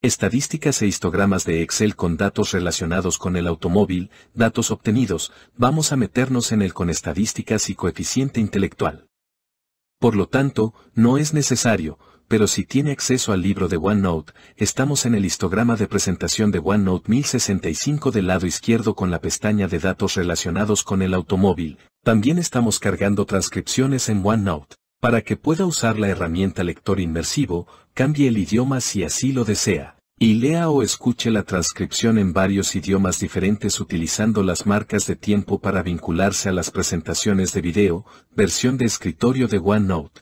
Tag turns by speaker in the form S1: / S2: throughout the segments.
S1: Estadísticas e histogramas de Excel con datos relacionados con el automóvil, datos obtenidos, vamos a meternos en el con estadísticas y coeficiente intelectual. Por lo tanto, no es necesario, pero si tiene acceso al libro de OneNote, estamos en el histograma de presentación de OneNote 1065 del lado izquierdo con la pestaña de datos relacionados con el automóvil, también estamos cargando transcripciones en OneNote. Para que pueda usar la herramienta lector inmersivo, cambie el idioma si así lo desea, y lea o escuche la transcripción en varios idiomas diferentes utilizando las marcas de tiempo para vincularse a las presentaciones de video, versión de escritorio de OneNote.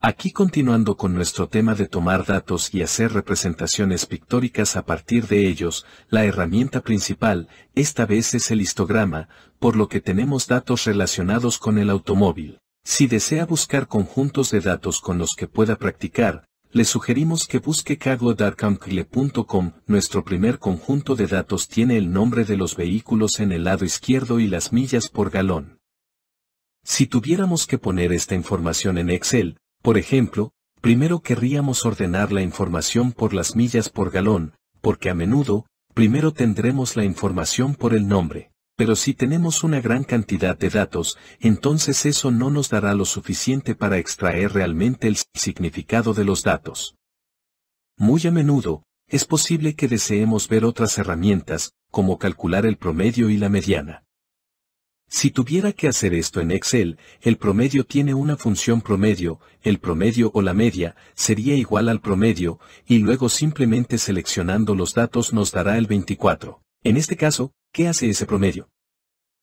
S1: Aquí continuando con nuestro tema de tomar datos y hacer representaciones pictóricas a partir de ellos, la herramienta principal, esta vez es el histograma, por lo que tenemos datos relacionados con el automóvil. Si desea buscar conjuntos de datos con los que pueda practicar, le sugerimos que busque cargo.comcle.com. Nuestro primer conjunto de datos tiene el nombre de los vehículos en el lado izquierdo y las millas por galón. Si tuviéramos que poner esta información en Excel, por ejemplo, primero querríamos ordenar la información por las millas por galón, porque a menudo, primero tendremos la información por el nombre pero si tenemos una gran cantidad de datos, entonces eso no nos dará lo suficiente para extraer realmente el significado de los datos. Muy a menudo, es posible que deseemos ver otras herramientas, como calcular el promedio y la mediana. Si tuviera que hacer esto en Excel, el promedio tiene una función promedio, el promedio o la media sería igual al promedio, y luego simplemente seleccionando los datos nos dará el 24. En este caso, ¿Qué hace ese promedio?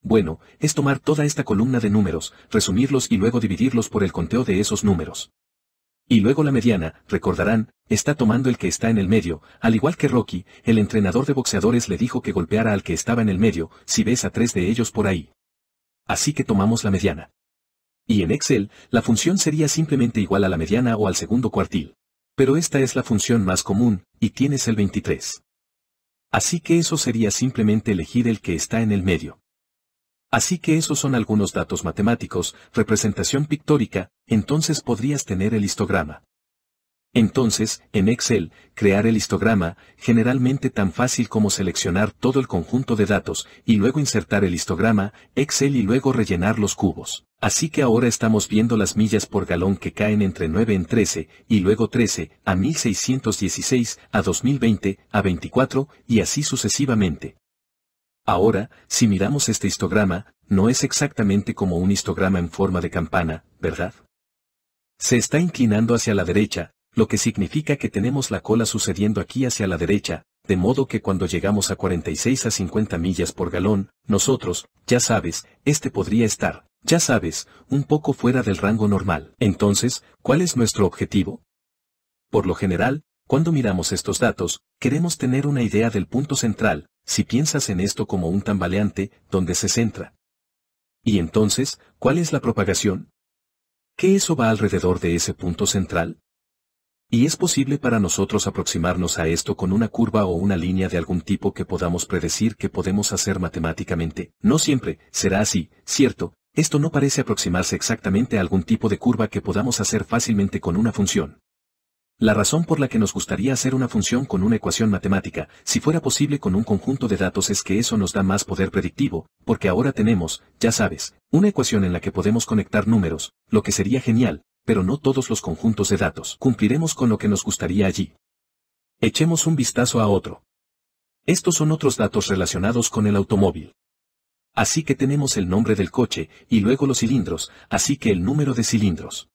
S1: Bueno, es tomar toda esta columna de números, resumirlos y luego dividirlos por el conteo de esos números. Y luego la mediana, recordarán, está tomando el que está en el medio, al igual que Rocky, el entrenador de boxeadores le dijo que golpeara al que estaba en el medio, si ves a tres de ellos por ahí. Así que tomamos la mediana. Y en Excel, la función sería simplemente igual a la mediana o al segundo cuartil. Pero esta es la función más común, y tienes el 23. Así que eso sería simplemente elegir el que está en el medio. Así que esos son algunos datos matemáticos, representación pictórica, entonces podrías tener el histograma. Entonces, en Excel, crear el histograma, generalmente tan fácil como seleccionar todo el conjunto de datos, y luego insertar el histograma, Excel y luego rellenar los cubos. Así que ahora estamos viendo las millas por galón que caen entre 9 en 13, y luego 13, a 1616, a 2020, a 24, y así sucesivamente. Ahora, si miramos este histograma, no es exactamente como un histograma en forma de campana, ¿verdad? Se está inclinando hacia la derecha, lo que significa que tenemos la cola sucediendo aquí hacia la derecha, de modo que cuando llegamos a 46 a 50 millas por galón, nosotros, ya sabes, este podría estar, ya sabes, un poco fuera del rango normal. Entonces, ¿cuál es nuestro objetivo? Por lo general, cuando miramos estos datos, queremos tener una idea del punto central, si piensas en esto como un tambaleante, donde se centra. Y entonces, ¿cuál es la propagación? ¿Qué eso va alrededor de ese punto central? Y es posible para nosotros aproximarnos a esto con una curva o una línea de algún tipo que podamos predecir que podemos hacer matemáticamente. No siempre, será así, cierto, esto no parece aproximarse exactamente a algún tipo de curva que podamos hacer fácilmente con una función. La razón por la que nos gustaría hacer una función con una ecuación matemática, si fuera posible con un conjunto de datos es que eso nos da más poder predictivo, porque ahora tenemos, ya sabes, una ecuación en la que podemos conectar números, lo que sería genial, pero no todos los conjuntos de datos. Cumpliremos con lo que nos gustaría allí. Echemos un vistazo a otro. Estos son otros datos relacionados con el automóvil. Así que tenemos el nombre del coche, y luego los cilindros, así que el número de cilindros.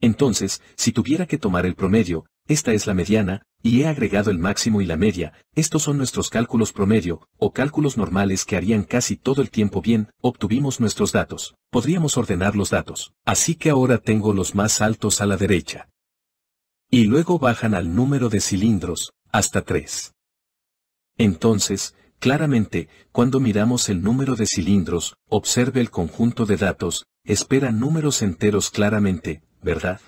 S1: Entonces, si tuviera que tomar el promedio, esta es la mediana, y he agregado el máximo y la media, estos son nuestros cálculos promedio, o cálculos normales que harían casi todo el tiempo bien, obtuvimos nuestros datos, podríamos ordenar los datos, así que ahora tengo los más altos a la derecha. Y luego bajan al número de cilindros, hasta 3. Entonces, claramente, cuando miramos el número de cilindros, observe el conjunto de datos, espera números enteros claramente, ¿verdad?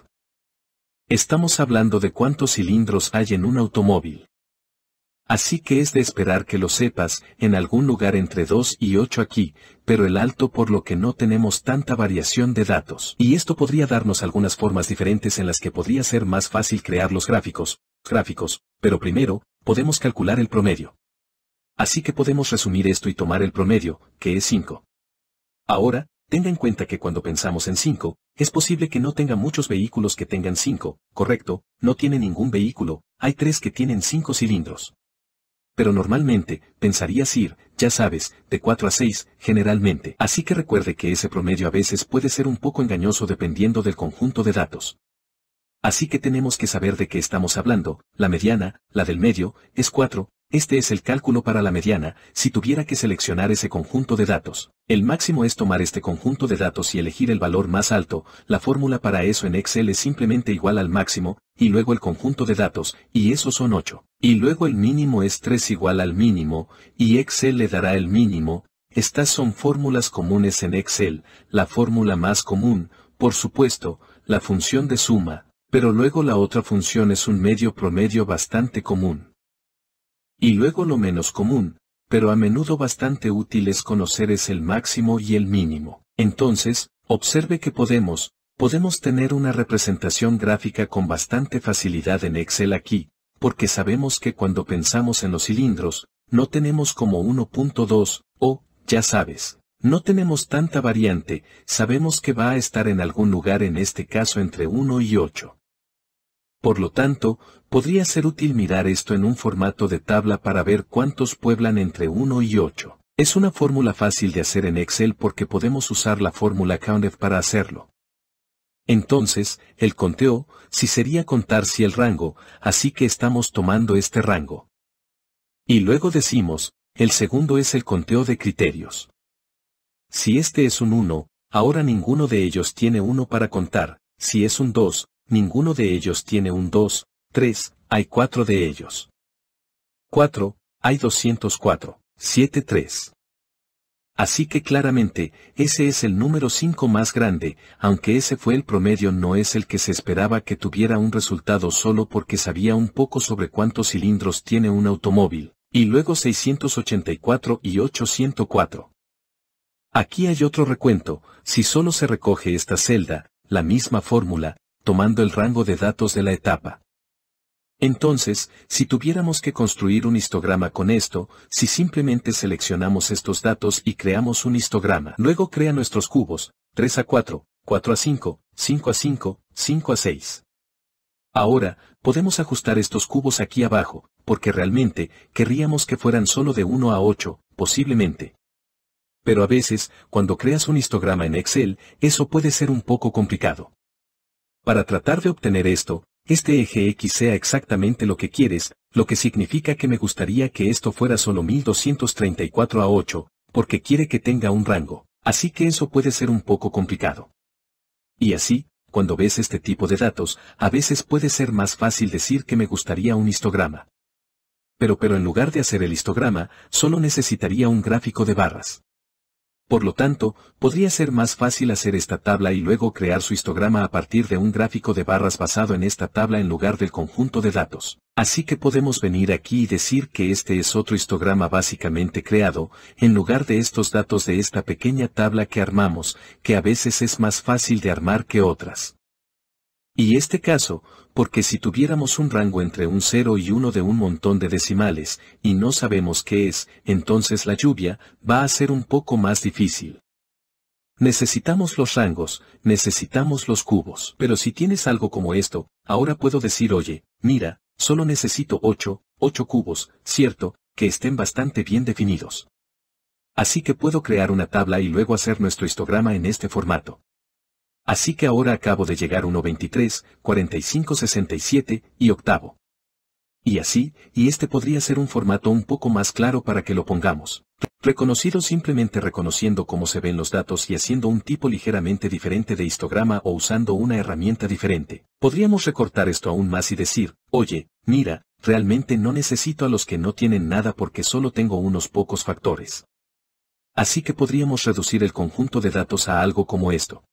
S1: Estamos hablando de cuántos cilindros hay en un automóvil. Así que es de esperar que lo sepas, en algún lugar entre 2 y 8 aquí, pero el alto por lo que no tenemos tanta variación de datos. Y esto podría darnos algunas formas diferentes en las que podría ser más fácil crear los gráficos, gráficos, pero primero, podemos calcular el promedio. Así que podemos resumir esto y tomar el promedio, que es 5. Ahora, tenga en cuenta que cuando pensamos en 5, es posible que no tenga muchos vehículos que tengan 5, correcto, no tiene ningún vehículo, hay tres que tienen 5 cilindros. Pero normalmente, pensarías ir, ya sabes, de 4 a 6, generalmente. Así que recuerde que ese promedio a veces puede ser un poco engañoso dependiendo del conjunto de datos. Así que tenemos que saber de qué estamos hablando, la mediana, la del medio, es 4, este es el cálculo para la mediana, si tuviera que seleccionar ese conjunto de datos. El máximo es tomar este conjunto de datos y elegir el valor más alto, la fórmula para eso en Excel es simplemente igual al máximo, y luego el conjunto de datos, y esos son 8. Y luego el mínimo es 3 igual al mínimo, y Excel le dará el mínimo. Estas son fórmulas comunes en Excel, la fórmula más común, por supuesto, la función de suma, pero luego la otra función es un medio promedio bastante común. Y luego lo menos común, pero a menudo bastante útil es conocer es el máximo y el mínimo. Entonces, observe que podemos, podemos tener una representación gráfica con bastante facilidad en Excel aquí, porque sabemos que cuando pensamos en los cilindros, no tenemos como 1.2, o, ya sabes, no tenemos tanta variante, sabemos que va a estar en algún lugar en este caso entre 1 y 8. Por lo tanto, podría ser útil mirar esto en un formato de tabla para ver cuántos pueblan entre 1 y 8. Es una fórmula fácil de hacer en Excel porque podemos usar la fórmula COUNTIF para hacerlo. Entonces, el conteo, si sería contar si el rango, así que estamos tomando este rango. Y luego decimos, el segundo es el conteo de criterios. Si este es un 1, ahora ninguno de ellos tiene 1 para contar, si es un 2, ninguno de ellos tiene un 2, 3, hay 4 de ellos. 4, hay 204, 7, 3. Así que claramente, ese es el número 5 más grande, aunque ese fue el promedio no es el que se esperaba que tuviera un resultado solo porque sabía un poco sobre cuántos cilindros tiene un automóvil, y luego 684 y 804. Aquí hay otro recuento, si solo se recoge esta celda, la misma fórmula, tomando el rango de datos de la etapa. Entonces, si tuviéramos que construir un histograma con esto, si simplemente seleccionamos estos datos y creamos un histograma, luego crea nuestros cubos, 3 a 4, 4 a 5, 5 a 5, 5 a 6. Ahora, podemos ajustar estos cubos aquí abajo, porque realmente, querríamos que fueran solo de 1 a 8, posiblemente. Pero a veces, cuando creas un histograma en Excel, eso puede ser un poco complicado. Para tratar de obtener esto, este eje X sea exactamente lo que quieres, lo que significa que me gustaría que esto fuera solo 1234 a 8, porque quiere que tenga un rango, así que eso puede ser un poco complicado. Y así, cuando ves este tipo de datos, a veces puede ser más fácil decir que me gustaría un histograma. Pero pero en lugar de hacer el histograma, solo necesitaría un gráfico de barras. Por lo tanto, podría ser más fácil hacer esta tabla y luego crear su histograma a partir de un gráfico de barras basado en esta tabla en lugar del conjunto de datos. Así que podemos venir aquí y decir que este es otro histograma básicamente creado, en lugar de estos datos de esta pequeña tabla que armamos, que a veces es más fácil de armar que otras. Y este caso, porque si tuviéramos un rango entre un 0 y 1 de un montón de decimales, y no sabemos qué es, entonces la lluvia, va a ser un poco más difícil. Necesitamos los rangos, necesitamos los cubos. Pero si tienes algo como esto, ahora puedo decir oye, mira, solo necesito 8, 8 cubos, cierto, que estén bastante bien definidos. Así que puedo crear una tabla y luego hacer nuestro histograma en este formato. Así que ahora acabo de llegar 1.23, 45.67 y octavo. Y así, y este podría ser un formato un poco más claro para que lo pongamos. Reconocido simplemente reconociendo cómo se ven los datos y haciendo un tipo ligeramente diferente de histograma o usando una herramienta diferente. Podríamos recortar esto aún más y decir, oye, mira, realmente no necesito a los que no tienen nada porque solo tengo unos pocos factores. Así que podríamos reducir el conjunto de datos a algo como esto.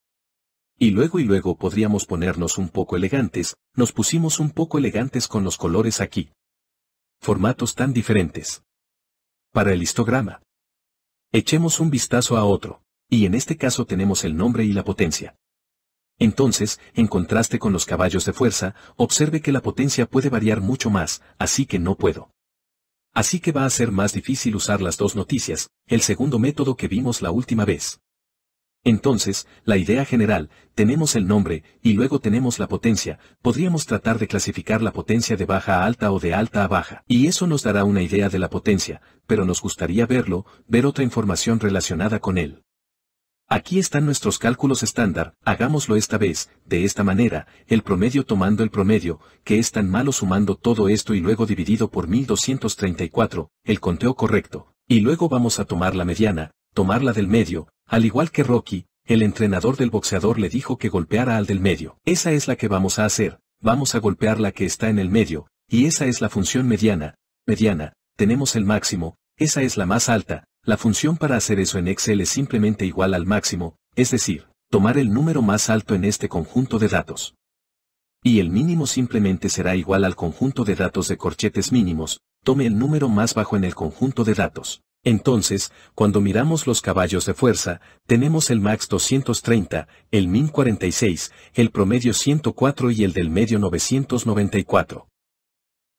S1: Y luego y luego podríamos ponernos un poco elegantes, nos pusimos un poco elegantes con los colores aquí. Formatos tan diferentes. Para el histograma. Echemos un vistazo a otro, y en este caso tenemos el nombre y la potencia. Entonces, en contraste con los caballos de fuerza, observe que la potencia puede variar mucho más, así que no puedo. Así que va a ser más difícil usar las dos noticias, el segundo método que vimos la última vez. Entonces, la idea general, tenemos el nombre, y luego tenemos la potencia, podríamos tratar de clasificar la potencia de baja a alta o de alta a baja, y eso nos dará una idea de la potencia, pero nos gustaría verlo, ver otra información relacionada con él. Aquí están nuestros cálculos estándar, hagámoslo esta vez, de esta manera, el promedio tomando el promedio, que es tan malo sumando todo esto y luego dividido por 1234, el conteo correcto, y luego vamos a tomar la mediana, tomarla del medio, al igual que Rocky, el entrenador del boxeador le dijo que golpeara al del medio. Esa es la que vamos a hacer, vamos a golpear la que está en el medio, y esa es la función mediana. Mediana, tenemos el máximo, esa es la más alta, la función para hacer eso en Excel es simplemente igual al máximo, es decir, tomar el número más alto en este conjunto de datos. Y el mínimo simplemente será igual al conjunto de datos de corchetes mínimos, tome el número más bajo en el conjunto de datos. Entonces, cuando miramos los caballos de fuerza, tenemos el Max 230, el Min 46, el promedio 104 y el del medio 994.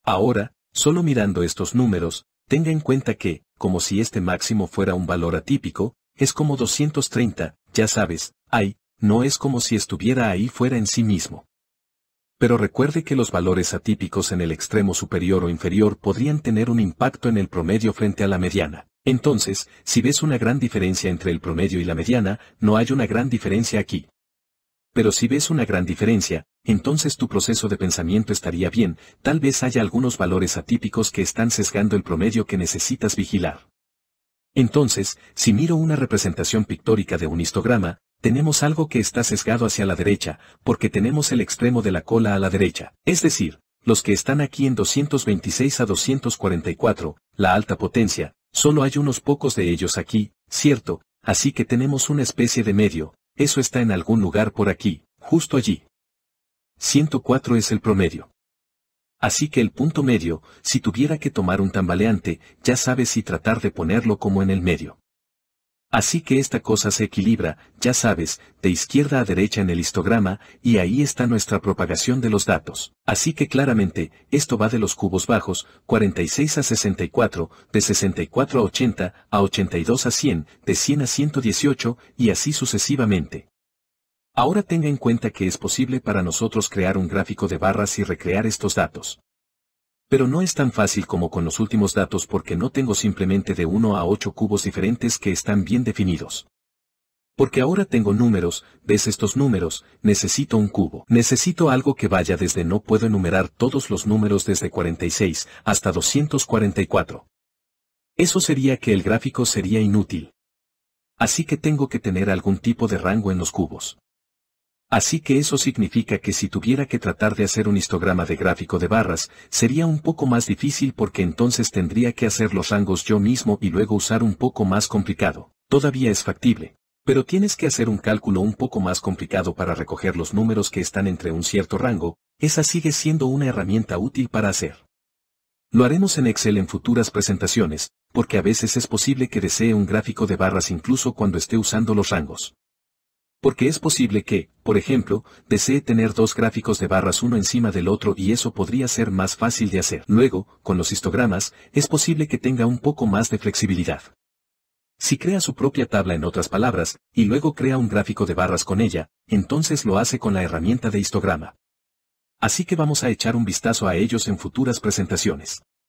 S1: Ahora, solo mirando estos números, tenga en cuenta que, como si este máximo fuera un valor atípico, es como 230, ya sabes, ay, no es como si estuviera ahí fuera en sí mismo pero recuerde que los valores atípicos en el extremo superior o inferior podrían tener un impacto en el promedio frente a la mediana. Entonces, si ves una gran diferencia entre el promedio y la mediana, no hay una gran diferencia aquí. Pero si ves una gran diferencia, entonces tu proceso de pensamiento estaría bien, tal vez haya algunos valores atípicos que están sesgando el promedio que necesitas vigilar. Entonces, si miro una representación pictórica de un histograma, tenemos algo que está sesgado hacia la derecha, porque tenemos el extremo de la cola a la derecha, es decir, los que están aquí en 226 a 244, la alta potencia, solo hay unos pocos de ellos aquí, cierto, así que tenemos una especie de medio, eso está en algún lugar por aquí, justo allí. 104 es el promedio. Así que el punto medio, si tuviera que tomar un tambaleante, ya sabes si tratar de ponerlo como en el medio. Así que esta cosa se equilibra, ya sabes, de izquierda a derecha en el histograma, y ahí está nuestra propagación de los datos. Así que claramente, esto va de los cubos bajos, 46 a 64, de 64 a 80, a 82 a 100, de 100 a 118, y así sucesivamente. Ahora tenga en cuenta que es posible para nosotros crear un gráfico de barras y recrear estos datos. Pero no es tan fácil como con los últimos datos porque no tengo simplemente de 1 a 8 cubos diferentes que están bien definidos. Porque ahora tengo números, ves estos números, necesito un cubo. Necesito algo que vaya desde no puedo enumerar todos los números desde 46 hasta 244. Eso sería que el gráfico sería inútil. Así que tengo que tener algún tipo de rango en los cubos. Así que eso significa que si tuviera que tratar de hacer un histograma de gráfico de barras, sería un poco más difícil porque entonces tendría que hacer los rangos yo mismo y luego usar un poco más complicado. Todavía es factible. Pero tienes que hacer un cálculo un poco más complicado para recoger los números que están entre un cierto rango, esa sigue siendo una herramienta útil para hacer. Lo haremos en Excel en futuras presentaciones, porque a veces es posible que desee un gráfico de barras incluso cuando esté usando los rangos porque es posible que, por ejemplo, desee tener dos gráficos de barras uno encima del otro y eso podría ser más fácil de hacer. Luego, con los histogramas, es posible que tenga un poco más de flexibilidad. Si crea su propia tabla en otras palabras, y luego crea un gráfico de barras con ella, entonces lo hace con la herramienta de histograma. Así que vamos a echar un vistazo a ellos en futuras presentaciones.